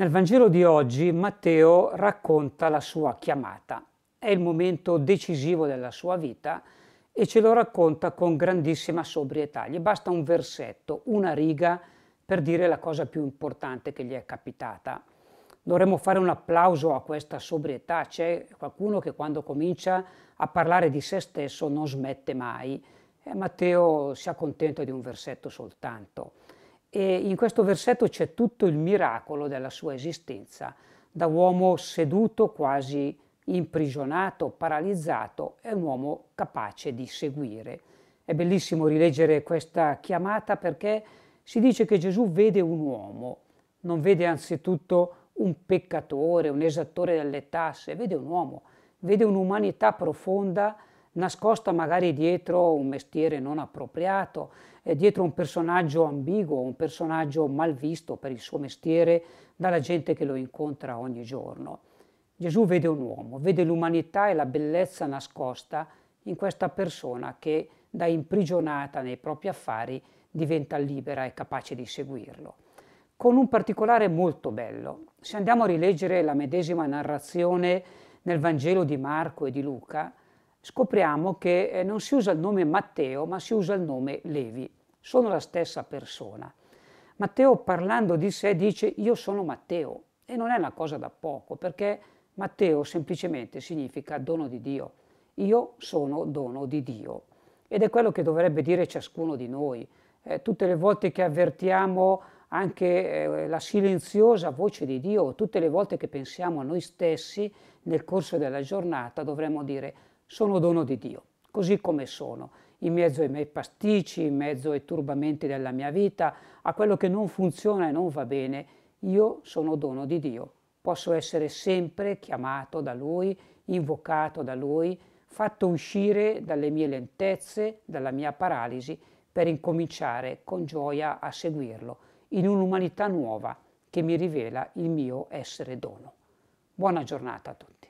Nel Vangelo di oggi Matteo racconta la sua chiamata. È il momento decisivo della sua vita e ce lo racconta con grandissima sobrietà. Gli basta un versetto, una riga per dire la cosa più importante che gli è capitata. Dovremmo fare un applauso a questa sobrietà. C'è qualcuno che quando comincia a parlare di se stesso non smette mai. E Matteo si accontenta di un versetto soltanto. E in questo versetto c'è tutto il miracolo della sua esistenza, da uomo seduto quasi imprigionato, paralizzato, è un uomo capace di seguire. È bellissimo rileggere questa chiamata perché si dice che Gesù vede un uomo, non vede anzitutto un peccatore, un esattore delle tasse, vede un uomo, vede un'umanità profonda nascosta magari dietro un mestiere non appropriato, eh, dietro un personaggio ambiguo, un personaggio mal visto per il suo mestiere dalla gente che lo incontra ogni giorno. Gesù vede un uomo, vede l'umanità e la bellezza nascosta in questa persona che da imprigionata nei propri affari diventa libera e capace di seguirlo. Con un particolare molto bello, se andiamo a rileggere la medesima narrazione nel Vangelo di Marco e di Luca, scopriamo che eh, non si usa il nome Matteo, ma si usa il nome Levi. Sono la stessa persona. Matteo parlando di sé dice io sono Matteo e non è una cosa da poco perché Matteo semplicemente significa dono di Dio. Io sono dono di Dio ed è quello che dovrebbe dire ciascuno di noi. Eh, tutte le volte che avvertiamo anche eh, la silenziosa voce di Dio, tutte le volte che pensiamo a noi stessi nel corso della giornata dovremmo dire sono dono di Dio, così come sono, in mezzo ai miei pasticci, in mezzo ai turbamenti della mia vita, a quello che non funziona e non va bene, io sono dono di Dio. Posso essere sempre chiamato da Lui, invocato da Lui, fatto uscire dalle mie lentezze, dalla mia paralisi, per incominciare con gioia a seguirlo, in un'umanità nuova che mi rivela il mio essere dono. Buona giornata a tutti.